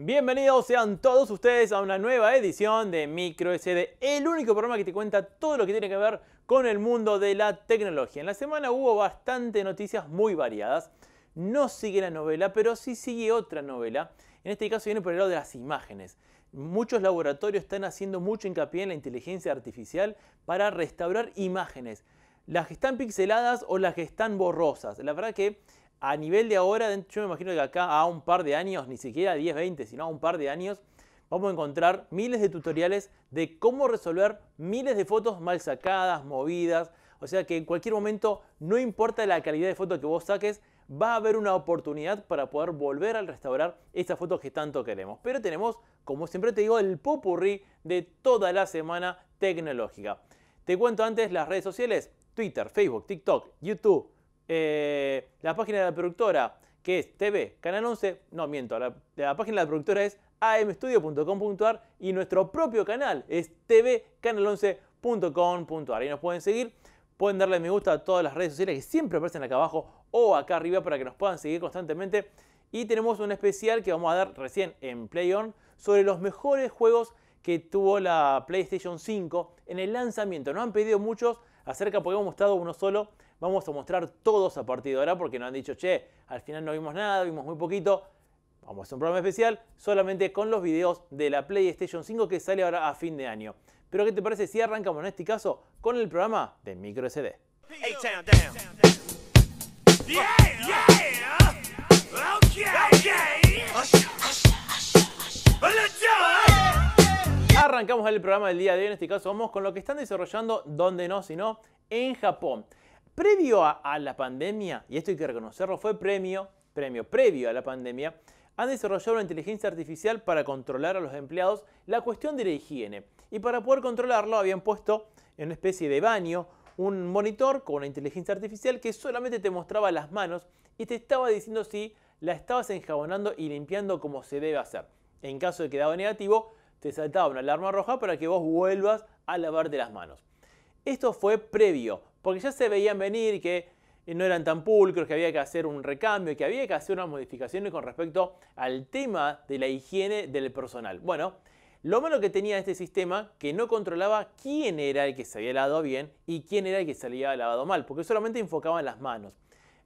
Bienvenidos sean todos ustedes a una nueva edición de Micro SD, el único programa que te cuenta todo lo que tiene que ver con el mundo de la tecnología. En la semana hubo bastante noticias muy variadas. No sigue la novela, pero sí sigue otra novela en este caso viene por el lado de las imágenes. Muchos laboratorios están haciendo mucho hincapié en la inteligencia artificial para restaurar imágenes, las que están pixeladas o las que están borrosas. La verdad que a nivel de ahora, yo me imagino que acá a un par de años, ni siquiera 10, 20, sino a un par de años, vamos a encontrar miles de tutoriales de cómo resolver miles de fotos mal sacadas, movidas, o sea que en cualquier momento, no importa la calidad de foto que vos saques, va a haber una oportunidad para poder volver a restaurar estas fotos que tanto queremos. Pero tenemos, como siempre te digo, el popurrí de toda la semana tecnológica. Te cuento antes las redes sociales, Twitter, Facebook, TikTok, YouTube, eh, la página de la productora, que es TV, Canal 11, no miento, la, la página de la productora es amstudio.com.ar y nuestro propio canal es tvcanal11.com.ar. Y nos pueden seguir Pueden darle me gusta a todas las redes sociales que siempre aparecen acá abajo o acá arriba para que nos puedan seguir constantemente. Y tenemos un especial que vamos a dar recién en Play On sobre los mejores juegos que tuvo la PlayStation 5 en el lanzamiento. No han pedido muchos acerca porque hemos mostrado uno solo. Vamos a mostrar todos a partir de ahora porque nos han dicho, che, al final no vimos nada, vimos muy poquito. Vamos a hacer un programa especial solamente con los videos de la PlayStation 5 que sale ahora a fin de año. Pero ¿qué te parece si arrancamos en este caso con el programa de microSD? Arrancamos el programa del día de hoy, en este caso vamos con lo que están desarrollando, donde no, sino en Japón. Previo a, a la pandemia, y esto hay que reconocerlo, fue premio, premio previo a la pandemia, han desarrollado una inteligencia artificial para controlar a los empleados la cuestión de la higiene. Y para poder controlarlo habían puesto en una especie de baño un monitor con una inteligencia artificial que solamente te mostraba las manos y te estaba diciendo si la estabas enjabonando y limpiando como se debe hacer. En caso de que daba negativo, te saltaba una alarma roja para que vos vuelvas a lavarte las manos. Esto fue previo, porque ya se veían venir que no eran tan pulcros, que había que hacer un recambio, que había que hacer unas modificaciones con respecto al tema de la higiene del personal. Bueno, lo malo que tenía este sistema, que no controlaba quién era el que se había lavado bien y quién era el que se había lavado mal, porque solamente enfocaban las manos.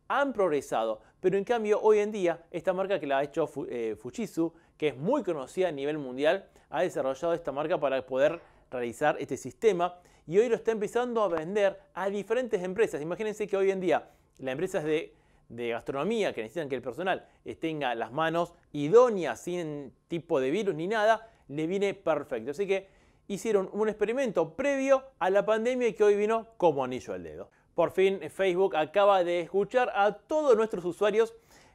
Han progresado, pero en cambio hoy en día esta marca que la ha hecho eh, Fujitsu, que es muy conocida a nivel mundial, ha desarrollado esta marca para poder realizar este sistema y hoy lo está empezando a vender a diferentes empresas. Imagínense que hoy en día las empresas de, gastronomía que necesitan que el personal tenga las manos idóneas, sin tipo de virus ni nada, le viene perfecto. Así que hicieron un experimento previo a la pandemia y que hoy vino como anillo al dedo. Por fin Facebook acaba de escuchar a todos nuestros usuarios,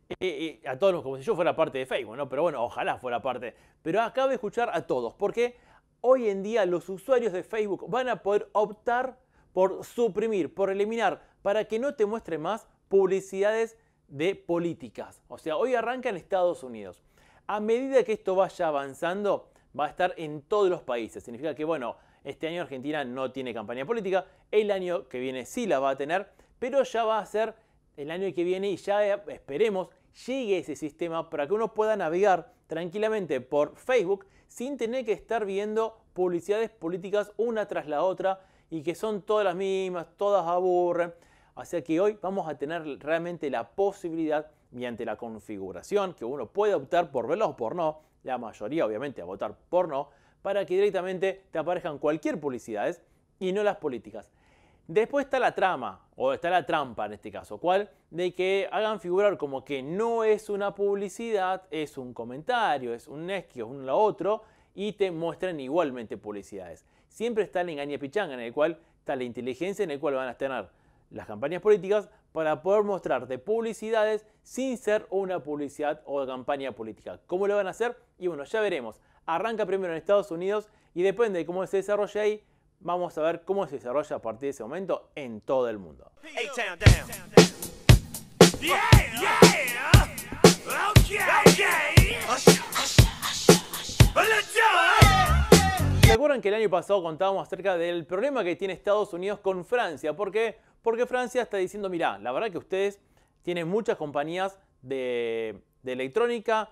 eh, eh, a todos, como si yo fuera parte de Facebook, ¿no? Pero bueno, ojalá fuera parte. Pero acaba de escuchar a todos. ¿Por qué? hoy en día los usuarios de Facebook van a poder optar por suprimir, por eliminar, para que no te muestre más publicidades de políticas. O sea, hoy arranca en Estados Unidos. A medida que esto vaya avanzando, va a estar en todos los países. Significa que, bueno, este año Argentina no tiene campaña política, el año que viene sí la va a tener, pero ya va a ser el año que viene y ya eh, esperemos llegue ese sistema para que uno pueda navegar tranquilamente por Facebook sin tener que estar viendo publicidades políticas una tras la otra y que son todas las mismas, todas aburren. Así que hoy vamos a tener realmente la posibilidad, mediante la configuración, que uno puede optar por verlos o por no, la mayoría obviamente a votar por no, para que directamente te aparezcan cualquier publicidades y no las políticas. Después está la trama, o está la trampa en este caso, ¿cuál? De que hagan figurar como que no es una publicidad, es un comentario, es un esquio, es un lo otro, y te muestran igualmente publicidades. Siempre está el engaña pichanga, en el cual está la inteligencia, en el cual van a tener las campañas políticas para poder mostrarte publicidades sin ser una publicidad o campaña política. ¿Cómo lo van a hacer? Y bueno, ya veremos. Arranca primero en Estados Unidos y depende de cómo se desarrolle ahí, Vamos a ver cómo se desarrolla a partir de ese momento en todo el mundo. acuerdan que el año pasado contábamos acerca del problema que tiene Estados Unidos con Francia. ¿Por qué? Porque Francia está diciendo, mira, la verdad que ustedes tienen muchas compañías de, electrónica,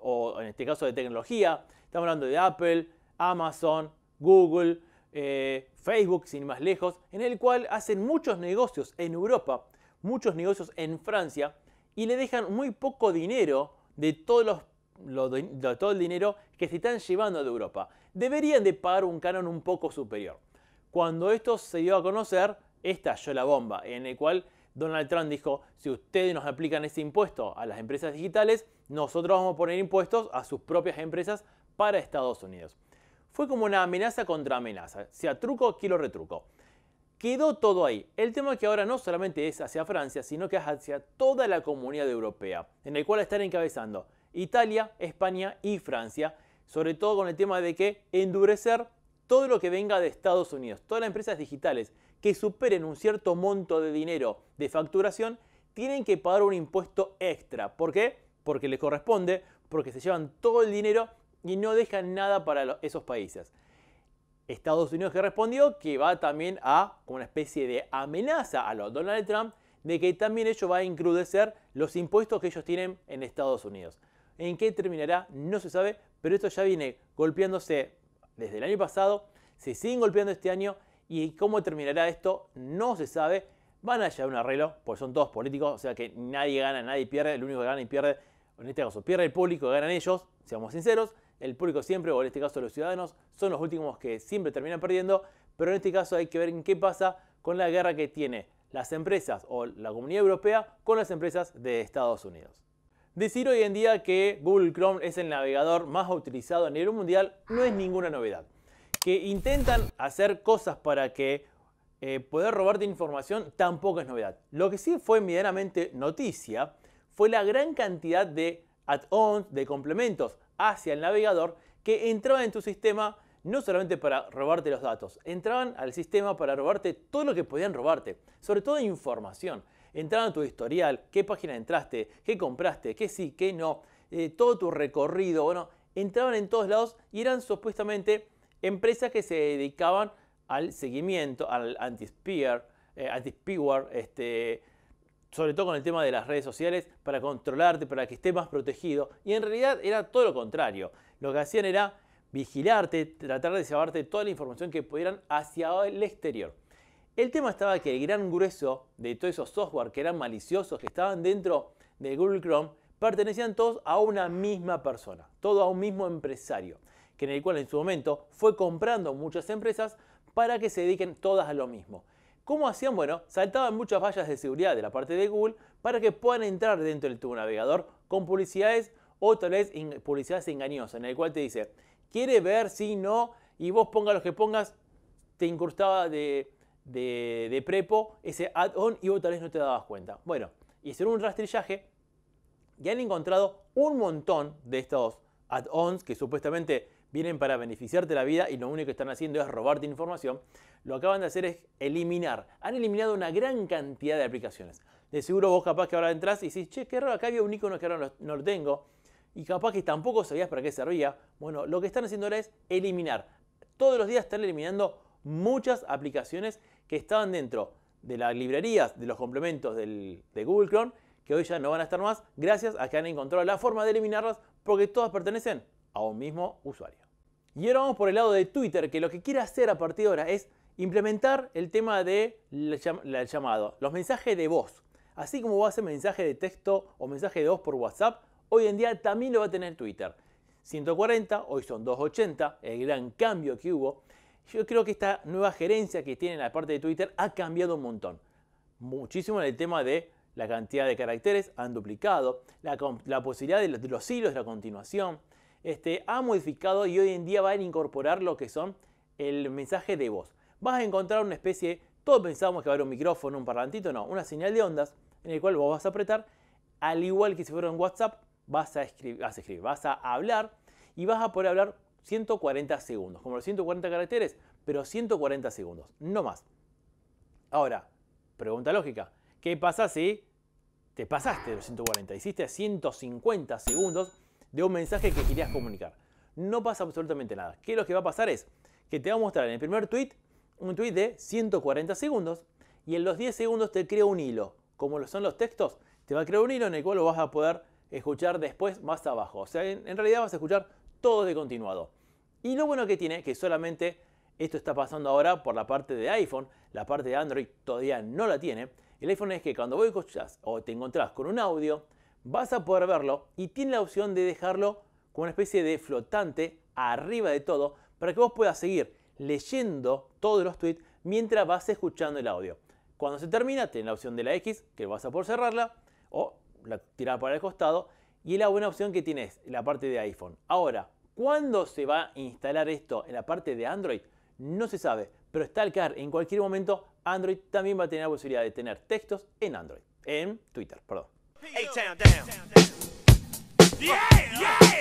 o en este caso de tecnología. Estamos hablando de Apple, Amazon, Google. Eh, Facebook, sin más lejos, en el cual hacen muchos negocios en Europa, muchos negocios en Francia y le dejan muy poco dinero de de todo el dinero que se están llevando de Europa. Deberían de pagar un canon un poco superior. Cuando esto se dio a conocer, estalló la bomba, en el cual Donald Trump dijo, si ustedes nos aplican ese impuesto a las empresas digitales, nosotros vamos a poner impuestos a sus propias empresas para Estados Unidos. Fue como una amenaza contra amenaza, sea truco, quiero retruco. Quedó todo ahí. El tema que ahora no solamente es hacia Francia, sino que es hacia toda la comunidad europea, en el cual están encabezando Italia, España y Francia, sobre todo con el tema de que endurecer todo lo que venga de Estados Unidos, todas las empresas digitales que superen un cierto monto de dinero de facturación, tienen que pagar un impuesto extra. ¿Por qué? Porque les corresponde, porque se llevan todo el dinero y no dejan nada para esos países. Estados Unidos que respondió que va también a como una especie de amenaza a los Donald Trump de que también ellos va a encrudecer los impuestos que ellos tienen en Estados Unidos. ¿En qué terminará? No se sabe, pero esto ya viene golpeándose desde el año pasado, se siguen golpeando este año y cómo terminará esto no se sabe. Van a llegar un arreglo, porque son todos políticos, o sea que nadie gana, nadie pierde, el único que gana y pierde, en este caso pierde el público, ganan ellos, seamos sinceros, el público siempre, o en este caso los ciudadanos, son los últimos que siempre terminan perdiendo, pero en este caso hay que ver en qué pasa con la guerra que tiene las empresas o la comunidad europea con las empresas de Estados Unidos. Decir hoy en día que Google Chrome es el navegador más utilizado a nivel mundial no es ninguna novedad. Que intentan hacer cosas para que eh, poder robarte información tampoco es novedad. Lo que sí fue medianamente noticia fue la gran cantidad de add-ons, de complementos hacia el navegador que entraban en tu sistema no solamente para robarte los datos, entraban al sistema para robarte todo lo que podían robarte, sobre todo información. Entraban tu historial, qué página entraste, qué compraste, qué sí, qué no, eh, todo tu recorrido, bueno, entraban en todos lados y eran supuestamente empresas que se dedicaban al seguimiento, al anti-spear, eh, anti anti este, sobre todo con el tema de las redes sociales, para controlarte, para que estés más protegido. Y en realidad era todo lo contrario. Lo que hacían era vigilarte, tratar de llevarte toda la información que pudieran hacia el exterior. El tema estaba que el gran grueso de todos esos software que eran maliciosos, que estaban dentro de Google Chrome, pertenecían todos a una misma persona, todo a un mismo empresario, que en el cual en su momento fue comprando muchas empresas para que se dediquen todas a lo mismo. ¿Cómo hacían? Bueno, saltaban muchas vallas de seguridad de la parte de Google para que puedan entrar dentro del tu navegador con publicidades o tal vez publicidades engañosas, en el cual te dice, quiere ver si no, y vos pongas lo que pongas, te incrustaba de, de prepo ese add-on y vos tal vez no te dabas cuenta. Bueno, hicieron un rastrillaje y han encontrado un montón de estos add-ons que supuestamente vienen para beneficiarte la vida y lo único que están haciendo es robarte información, lo acaban de hacer es eliminar. Han eliminado una gran cantidad de aplicaciones. De seguro vos capaz que ahora entras y dices, che, qué raro, acá había un icono que ahora no lo tengo. Y capaz que tampoco sabías para qué servía. Bueno, lo que están haciendo ahora es eliminar. Todos los días están eliminando muchas aplicaciones que estaban dentro de las librerías, de los complementos de Google Chrome, que hoy ya no van a estar más, gracias a que han encontrado la forma de eliminarlas porque todas pertenecen a un mismo usuario. Y ahora vamos por el lado de Twitter, que lo que quiere hacer a partir de ahora es implementar el tema de llamado, los mensajes de voz. Así como va a ser mensaje de texto o mensaje de voz por WhatsApp, hoy en día también lo va a tener Twitter. 140, hoy son 280, el gran cambio que hubo. Yo creo que esta nueva gerencia que tiene la parte de Twitter ha cambiado un montón. Muchísimo en el tema de la cantidad de caracteres, han duplicado, la, posibilidad de los, de los hilos, la continuación, este, ha modificado y hoy en día va a incorporar lo que son el mensaje de voz. Vas a encontrar una especie, todos pensábamos que va a haber un micrófono, un parlantito, no, una señal de ondas en el cual vos vas a apretar, al igual que si fuera en WhatsApp, vas a, escribir, vas a escribir, vas a hablar y vas a poder hablar 140 segundos, como los 140 caracteres, pero 140 segundos, no más. Ahora, pregunta lógica, ¿qué pasa si te pasaste los 140? Hiciste 150 segundos de un mensaje que querías comunicar. No pasa absolutamente nada. ¿Qué lo que va a pasar es que te va a mostrar en el primer tweet un tweet de 140 segundos y en los 10 segundos te crea un hilo. Como lo son los textos, te va a crear un hilo en el cual lo vas a poder escuchar después más abajo. O sea, en, realidad vas a escuchar todo de continuado. Y lo bueno que tiene, que solamente esto está pasando ahora por la parte de iPhone, la parte de Android todavía no la tiene. El iPhone es que cuando vos escuchás o te encontrás con un audio, vas a poder verlo y tiene la opción de dejarlo como una especie de flotante arriba de todo para que vos puedas seguir leyendo todos los tweets mientras vas escuchando el audio. Cuando se termina, tiene la opción de la X, que vas a poder cerrarla, o la tirar para el costado, y la buena opción que tienes, la parte de iPhone. Ahora, ¿cuándo se va a instalar esto en la parte de Android? No se sabe, pero está al car. En cualquier momento, Android también va a tener la posibilidad de tener textos en Android, en Twitter, perdón. A-Town down. Yeah, yeah.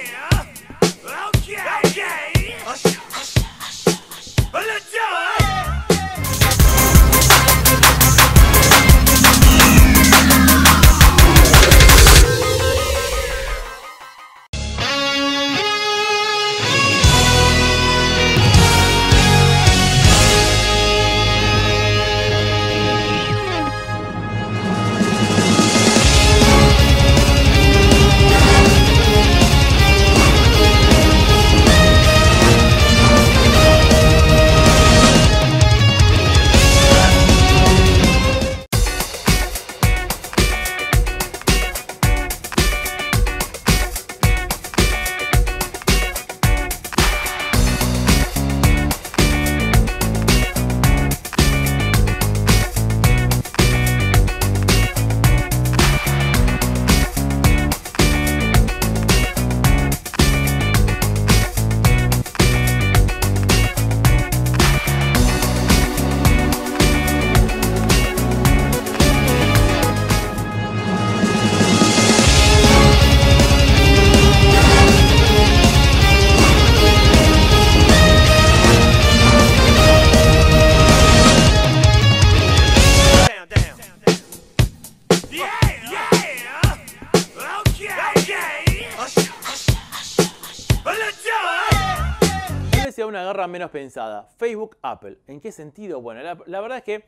pensada. Facebook, Apple. ¿En qué sentido? Bueno, la, verdad es que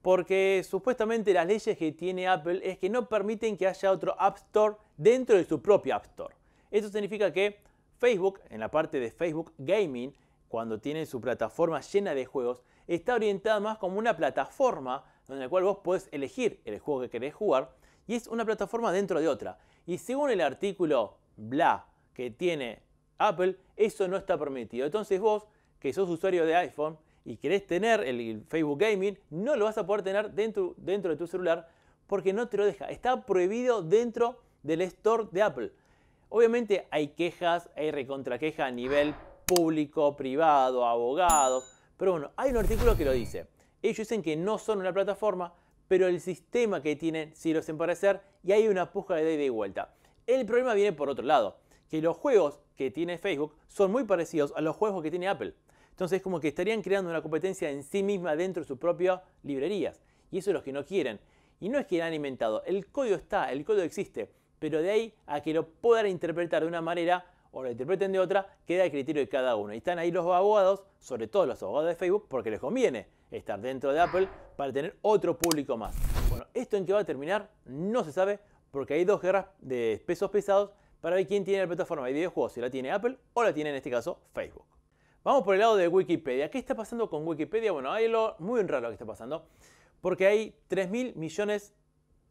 porque supuestamente las leyes que tiene Apple es que no permiten que haya otro App Store dentro de su propia App Store. Eso significa que Facebook, en la parte de Facebook Gaming, cuando tiene su plataforma llena de juegos, está orientada más como una plataforma en la cual vos podés elegir el juego que querés jugar y es una plataforma dentro de otra. Y según el artículo bla que tiene Apple, eso no está permitido. Entonces vos que sos usuario de iPhone y querés tener el Facebook Gaming, no lo vas a poder tener dentro, dentro de tu celular porque no te lo deja. Está prohibido dentro del store de Apple. Obviamente hay quejas, hay recontraquejas a nivel público, privado, abogado. Pero bueno, hay un artículo que lo dice. Ellos dicen que no son una plataforma, pero el sistema que tienen sí los parecer y hay una puja de ida y vuelta. El problema viene por otro lado, que los juegos que tiene Facebook son muy parecidos a los juegos que tiene Apple. Entonces, es como que estarían creando una competencia en sí misma dentro de sus propias librerías. Y eso es lo que no quieren. Y no es que la han inventado. El código está, el código existe. Pero de ahí a que lo puedan interpretar de una manera o lo interpreten de otra, queda el criterio de cada uno. Y están ahí los abogados, sobre todo los abogados de Facebook, porque les conviene estar dentro de Apple para tener otro público más. Bueno, esto en qué va a terminar no se sabe, porque hay dos guerras de pesos pesados para ver quién tiene la plataforma de videojuegos, si la tiene Apple o la tiene en este caso Facebook. Vamos por el lado de Wikipedia. ¿Qué está pasando con Wikipedia? Bueno, hay algo muy raro que está pasando, porque hay 3.000 millones,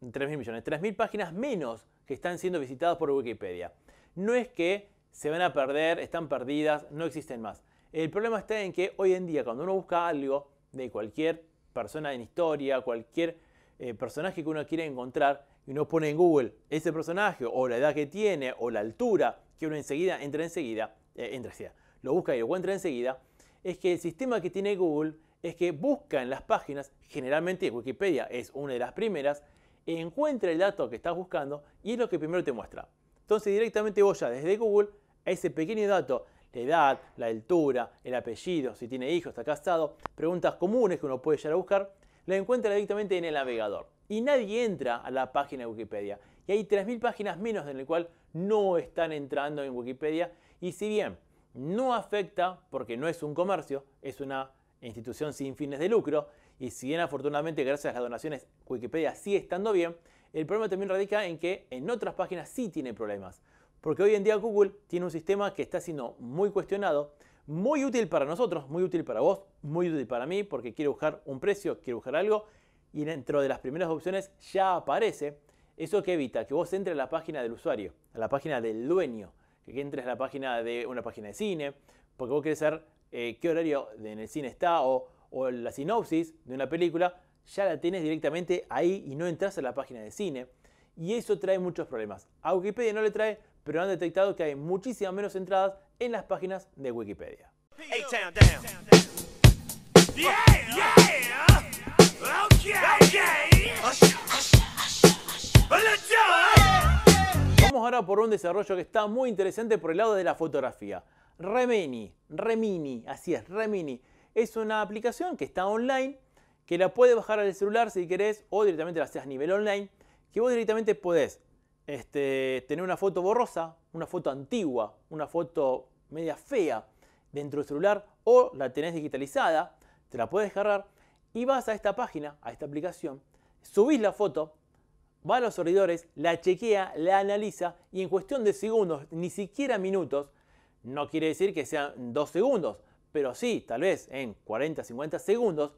3.000 millones, 3.000 páginas menos que están siendo visitadas por Wikipedia. No es que se van a perder, están perdidas, no existen más. El problema está en que hoy en día cuando uno busca algo de cualquier persona en historia, cualquier eh, personaje que uno quiere encontrar, y uno pone en Google ese personaje o la edad que tiene o la altura, que uno enseguida entra enseguida, eh, entra lo busca y lo encuentra enseguida, es que el sistema que tiene Google es que busca en las páginas, generalmente Wikipedia es una de las primeras, encuentra el dato que estás buscando y es lo que primero te muestra. Entonces directamente voy ya desde Google a ese pequeño dato, la edad, la altura, el apellido, si tiene hijos, está casado, preguntas comunes que uno puede llegar a buscar, la encuentra directamente en el navegador. Y nadie entra a la página de Wikipedia. Y hay 3.000 páginas menos en el cual no están entrando en Wikipedia. Y si bien no afecta porque no es un comercio, es una institución sin fines de lucro y si bien afortunadamente gracias a las donaciones Wikipedia sigue estando bien, el problema también radica en que en otras páginas sí tiene problemas. Porque hoy en día Google tiene un sistema que está siendo muy cuestionado, muy útil para nosotros, muy útil para vos, muy útil para mí, porque quiero buscar un precio, quiero buscar algo, y dentro de las primeras opciones ya aparece. Eso que evita que vos entre a la página del usuario, a la página del dueño, que entres a la página de una página de cine, porque vos querés saber eh, qué horario en el cine está o, la sinopsis de una película, ya la tienes directamente ahí y no entras a la página de cine. Y eso trae muchos problemas. A Wikipedia no le trae, pero han detectado que hay muchísimas menos entradas en las páginas de Wikipedia. Oh, ahora por un desarrollo que está muy interesante por el lado de la fotografía. Remini, Remini, así es, Remini. Es una aplicación que está online, que la puedes bajar al celular si querés o directamente la haces a nivel online, que vos directamente podés este, tener una foto borrosa, una foto antigua, una foto media fea dentro del celular o la tenés digitalizada, te la puedes agarrar y vas a esta página, a esta aplicación, subís la foto, va a los servidores, la chequea, la analiza y en cuestión de segundos, ni siquiera minutos, no quiere decir que sean dos segundos, pero sí, tal vez en 40, 50 segundos,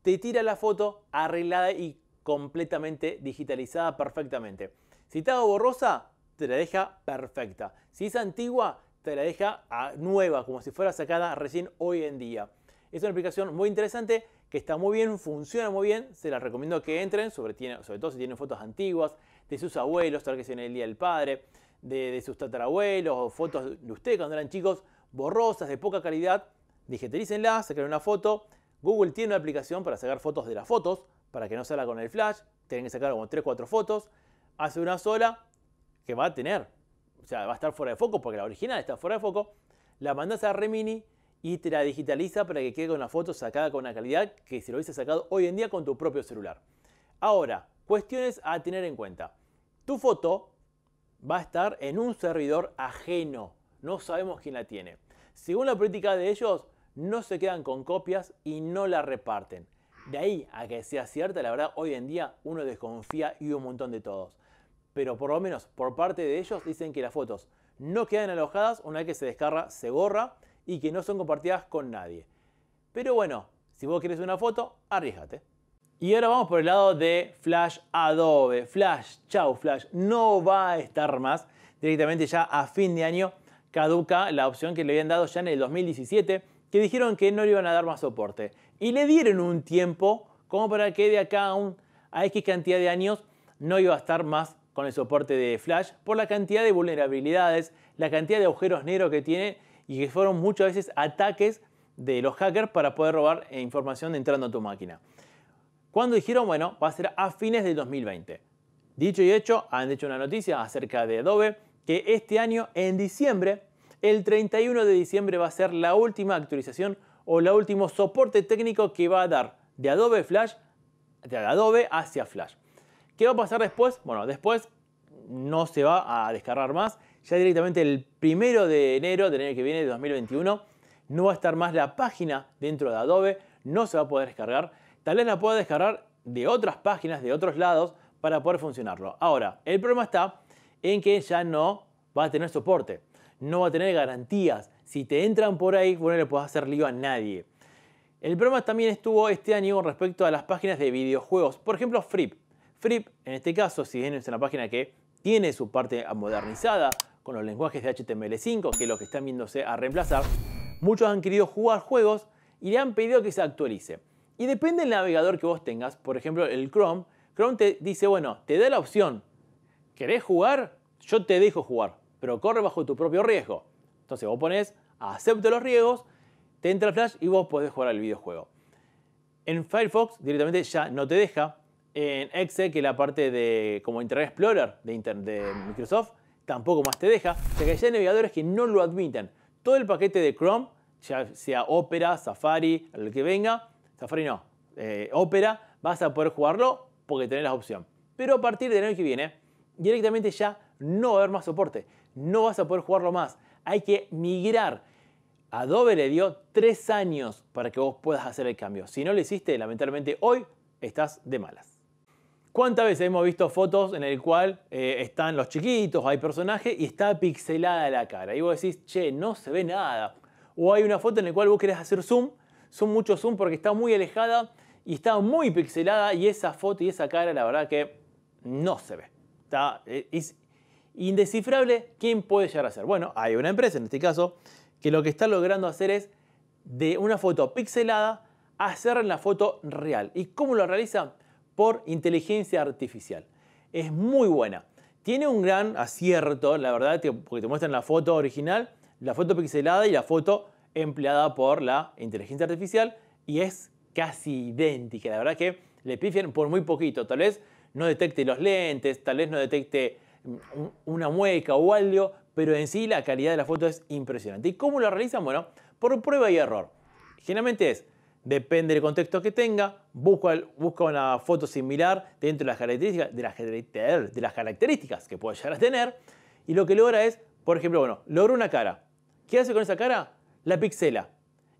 te tira la foto arreglada y completamente digitalizada perfectamente. Si está borrosa, te la deja perfecta. Si es antigua, te la deja ah, nueva, como si fuera sacada recién hoy en día. Es una aplicación muy interesante que está muy bien, funciona muy bien, se las recomiendo que entren, sobre, todo si tienen fotos antiguas, de sus abuelos, tal que sea en el Día del Padre, de, sus tatarabuelos, o fotos de ustedes cuando eran chicos, borrosas, de poca calidad, Digitalícenlas, sacar una foto. Google tiene una aplicación para sacar fotos de las fotos, para que no salga con el flash, tienen que sacar como 3 4 fotos, hace una sola que va a tener, o sea, va a estar fuera de foco porque la original está fuera de foco, la mandas a Remini y te la digitaliza para que quede una foto sacada con una calidad que si lo hubiese sacado hoy en día con tu propio celular. Ahora, cuestiones a tener en cuenta. Tu foto va a estar en un servidor ajeno, no sabemos quién la tiene. Según la política de ellos, no se quedan con copias y no la reparten. De ahí a que sea cierta, la verdad, hoy en día uno desconfía y un montón de todos. Pero por lo menos por parte de ellos dicen que las fotos no quedan alojadas, una vez que se descarga se borra y que no son compartidas con nadie. Pero bueno, si vos quieres una foto, arriesgate. Y ahora vamos por el lado de Flash Adobe. Flash, chau Flash, no va a estar más. Directamente ya a fin de año caduca la opción que le habían dado ya en el 2017, que dijeron que no le iban a dar más soporte. Y le dieron un tiempo como para que de acá a, a X cantidad de años no iba a estar más con el soporte de Flash por la cantidad de vulnerabilidades, la cantidad de agujeros negros que tiene y que fueron muchas veces ataques de los hackers para poder robar eh, información entrando a tu máquina. Cuando dijeron, bueno, va a ser a fines de 2020. Dicho y hecho, han hecho una noticia acerca de Adobe que este año, en diciembre, el 31 de diciembre va a ser la última actualización o el último soporte técnico que va a dar de Adobe Flash, de Adobe hacia Flash. ¿Qué va a pasar después? Bueno, después no se va a descargar más ya directamente el primero de enero del año que viene, de 2021, no va a estar más la página dentro de Adobe, no se va a poder descargar. Tal vez la pueda descargar de otras páginas, de otros lados, para poder funcionarlo. Ahora, el problema está en que ya no va a tener soporte, no va a tener garantías. Si te entran por ahí, bueno, no le puedes hacer lío a nadie. El problema también estuvo este año respecto a las páginas de videojuegos. Por ejemplo, Frip. Frip, en este caso, si bien es una página que tiene su parte modernizada, con los lenguajes de HTML5, que es lo que están viéndose a reemplazar, muchos han querido jugar juegos y le han pedido que se actualice. Y depende del navegador que vos tengas, por ejemplo el Chrome, Chrome te dice, bueno, te da la opción, ¿querés jugar? Yo te dejo jugar, pero corre bajo tu propio riesgo. Entonces vos pones, acepto los riesgos, te entra flash y vos podés jugar al videojuego. En Firefox directamente ya no te deja. En Excel, que es la parte de como Internet Explorer de, de Microsoft, tampoco más te deja, ya que ya navegadores que no lo admiten. Todo el paquete de Chrome, ya sea Opera, Safari, el que venga, Safari no, eh, Opera, vas a poder jugarlo porque tenés la opción. Pero a partir del año que viene, directamente ya no va a haber más soporte, no vas a poder jugarlo más. Hay que migrar. Adobe le dio tres años para que vos puedas hacer el cambio. Si no lo hiciste, lamentablemente hoy estás de malas. ¿Cuántas veces hemos visto fotos en el cual eh, están los chiquitos, hay personajes y está pixelada la cara? Y vos decís, che, no se ve nada. O hay una foto en la cual vos querés hacer zoom, zoom, mucho zoom porque está muy alejada y está muy pixelada y esa foto y esa cara la verdad que no se ve. Está, eh, es indescifrable quién puede llegar a hacer? Bueno, hay una empresa en este caso que lo que está logrando hacer es de una foto pixelada hacer la foto real. ¿Y cómo lo realiza? por inteligencia artificial. Es muy buena. Tiene un gran acierto, la verdad, porque te muestran la foto original, la foto pixelada y la foto empleada por la inteligencia artificial y es casi idéntica. La verdad que le pifian por muy poquito. Tal vez no detecte los lentes, tal vez no detecte mm, una mueca o algo, pero en sí la calidad de la foto es impresionante. ¿Y cómo lo realizan? Bueno, por prueba y error. Generalmente es depende del contexto que tenga, busca, una foto similar dentro de las, características, de, las, características que pueda llegar a tener, y lo que logra es, por ejemplo, bueno, logra una cara. ¿Qué hace con esa cara? La pixela.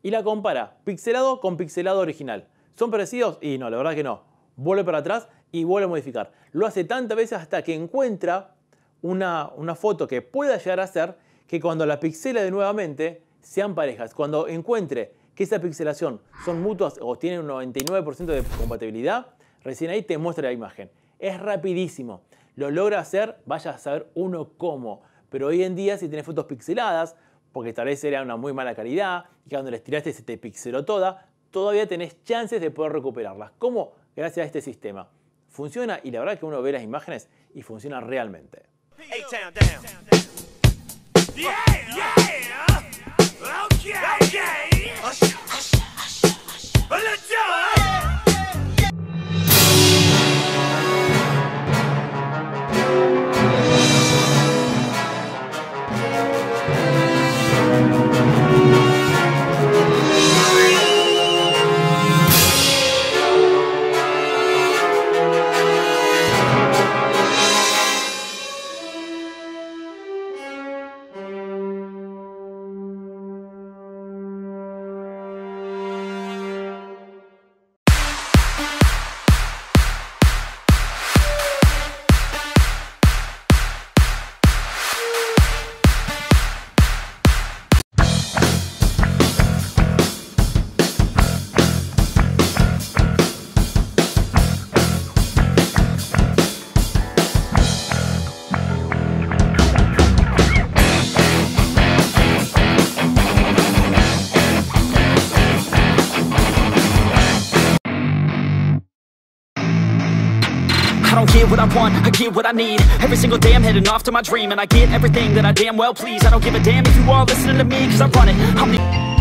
Y la compara, pixelado con pixelado original. ¿Son parecidos? Y no, la verdad que no. Vuelve para atrás y vuelve a modificar. Lo hace tantas veces hasta que encuentra una, una foto que pueda llegar a ser que cuando la pixela de nuevamente sean parejas. Cuando encuentre que esa pixelación son mutuas o tienen un 99% de compatibilidad, recién ahí te muestra la imagen. Es rapidísimo. Lo logra hacer, vaya a saber uno cómo. Pero hoy en día si tenés fotos pixeladas, porque tal vez era una muy mala calidad y cuando les tiraste se te pixeló toda, todavía tenés chances de poder recuperarlas. ¿Cómo? Gracias a este sistema. Funciona y la verdad que uno ve las imágenes y funciona realmente. what I want, I get what I need Every single day I'm heading off to my dream And I get everything that I damn well please I don't give a damn if you all listening to me Cause I run it, I'm the...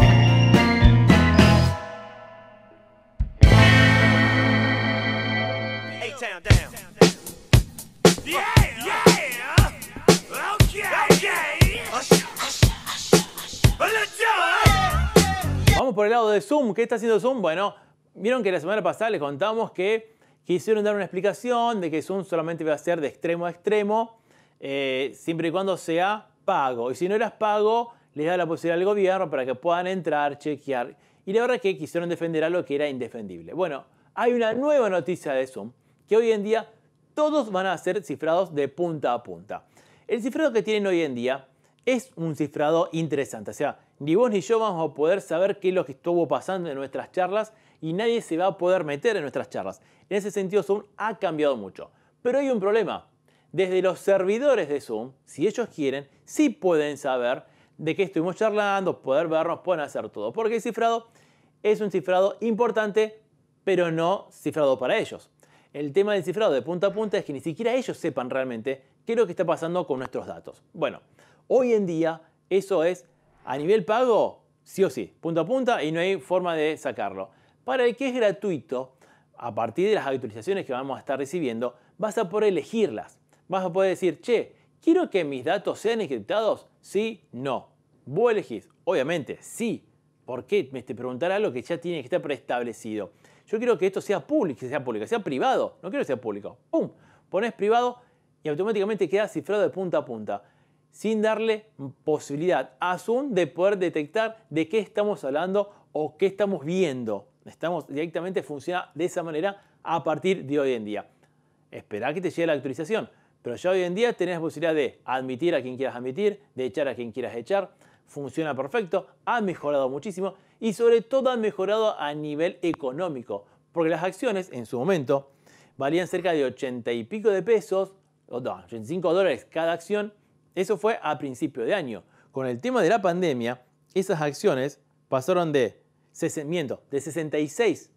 Vamos por el lado de Zoom. ¿Qué está haciendo Zoom? Bueno, vieron que la semana pasada les contamos que Quisieron dar una explicación de que Zoom solamente va a ser de extremo a extremo, eh, siempre y cuando sea pago. Y si no eras pago, les da la posibilidad al gobierno para que puedan entrar, chequear. Y la verdad es que quisieron defender algo que era indefendible. Bueno, hay una nueva noticia de Zoom, que hoy en día todos van a ser cifrados de punta a punta. El cifrado que tienen hoy en día es un cifrado interesante. O sea, ni vos ni yo vamos a poder saber qué es lo que estuvo pasando en nuestras charlas, y nadie se va a poder meter en nuestras charlas. En ese sentido, Zoom ha cambiado mucho. Pero hay un problema. Desde los servidores de Zoom, si ellos quieren, sí pueden saber de qué estuvimos charlando, poder vernos, pueden hacer todo. Porque el cifrado es un cifrado importante, pero no cifrado para ellos. El tema del cifrado de punta a punta es que ni siquiera ellos sepan realmente qué es lo que está pasando con nuestros datos. Bueno, hoy en día eso es a nivel pago, sí o sí, punta a punta y no hay forma de sacarlo. Para el que es gratuito, a partir de las actualizaciones que vamos a estar recibiendo, vas a poder elegirlas. Vas a poder decir, che, ¿quiero que mis datos sean encriptados? Sí, no. Vos elegís, obviamente, sí. ¿Por qué? Me te preguntará lo que ya tiene que estar preestablecido. Yo quiero que esto sea público, que sea público, sea privado. No quiero que sea público. ¡Pum! Pones privado y automáticamente queda cifrado de punta a punta, sin darle posibilidad a Zoom de poder detectar de qué estamos hablando o qué estamos viendo. Estamos directamente, funciona de esa manera a partir de hoy en día. Esperá que te llegue la actualización, pero ya hoy en día tenés posibilidad de admitir a quien quieras admitir, de echar a quien quieras echar. Funciona perfecto, ha mejorado muchísimo y sobre todo ha mejorado a nivel económico, porque las acciones en su momento valían cerca de 80 y pico de pesos, o 85 dólares cada acción. Eso fue a principio de año. Con el tema de la pandemia, esas acciones pasaron de miento, de 66,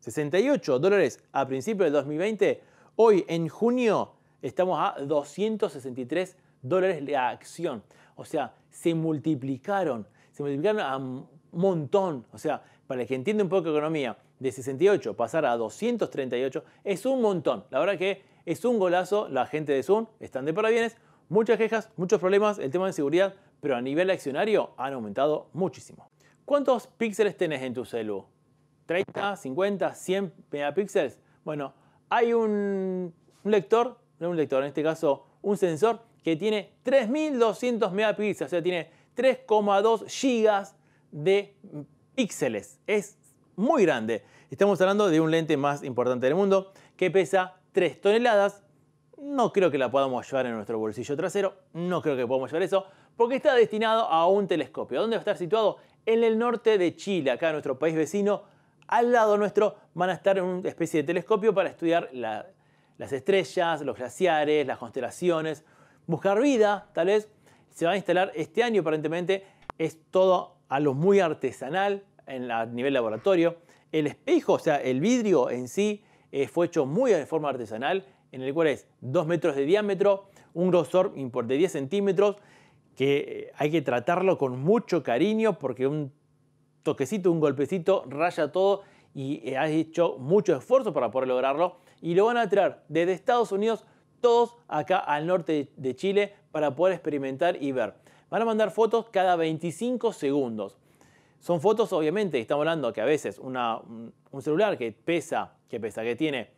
68 dólares a principios del 2020, hoy en junio estamos a 263 dólares la acción. O sea, se multiplicaron, se multiplicaron a un montón. O sea, para el que entiende un poco de economía, de 68 pasar a 238 es un montón. La verdad que es un golazo, la gente de Zoom están de parabienes, muchas quejas, muchos problemas, el tema de seguridad, pero a nivel accionario han aumentado muchísimo. ¿Cuántos píxeles tenés en tu celu? ¿30, 50, 100 megapíxeles? Bueno, hay un, lector, no un lector, en este caso un sensor que tiene 3200 megapíxeles, o sea, tiene 3,2 gigas de píxeles. Es muy grande. Estamos hablando de un lente más importante del mundo que pesa 3 toneladas. No creo que la podamos llevar en nuestro bolsillo trasero, no creo que podamos llevar eso, porque está destinado a un telescopio. ¿Dónde va a estar situado? en el norte de Chile, acá en nuestro país vecino, al lado nuestro van a estar en una especie de telescopio para estudiar las estrellas, los glaciares, las constelaciones, buscar vida, tal vez. Se va a instalar este año, aparentemente, es todo a lo muy artesanal en a nivel laboratorio. El espejo, o sea, el vidrio en sí, eh, fue hecho muy de forma artesanal, en el cual es 2 metros de diámetro, un grosor de 10 centímetros, que eh, hay que tratarlo con mucho cariño porque un toquecito, un golpecito raya todo y eh, has hecho mucho esfuerzo para poder lograrlo y lo van a traer desde Estados Unidos todos acá al norte de Chile para poder experimentar y ver. Van a mandar fotos cada 25 segundos. Son fotos, obviamente, estamos hablando que a veces un celular que pesa, que pesa, que tiene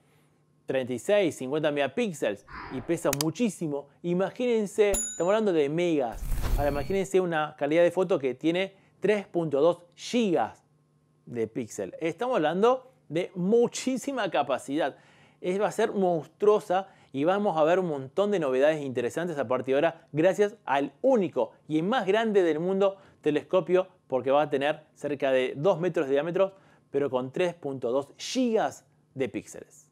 36, 50 megapíxeles y pesa muchísimo. Imagínense, estamos hablando de megas, Ahora imagínense una calidad de foto que tiene 3.2 gigas de píxel. Estamos hablando de muchísima capacidad. Es, va a ser monstruosa y vamos a ver un montón de novedades interesantes a partir de ahora gracias al único y más grande del mundo telescopio porque va a tener cerca de 2 metros de diámetro pero con 3.2 gigas de píxeles.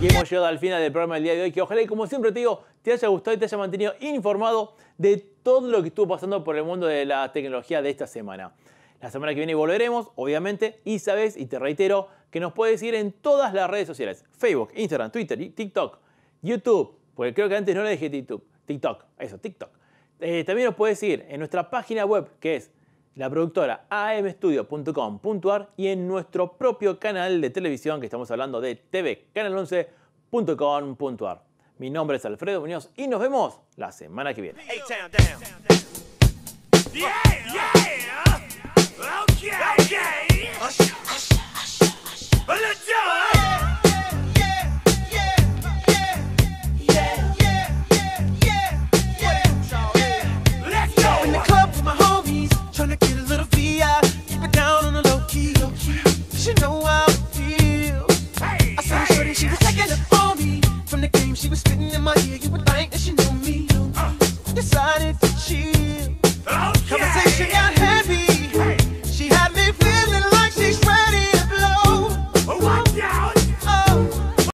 Y hemos llegado al final del programa del día de hoy, que ojalá y como siempre te digo, te haya gustado y te haya mantenido informado de todo lo que estuvo pasando por el mundo de la tecnología de esta semana. La semana que viene volveremos, obviamente, y sabes, y te reitero, que nos puedes seguir en todas las redes sociales, Facebook, Instagram, Twitter, TikTok, YouTube, porque creo que antes no le dije TikTok, TikTok, eso, TikTok. Eh, también nos puedes seguir en nuestra página web, que es la productora amstudio.com.ar y en nuestro propio canal de televisión que estamos hablando de tvcanal11.com.ar. Mi nombre es Alfredo Muñoz y nos vemos la semana que viene.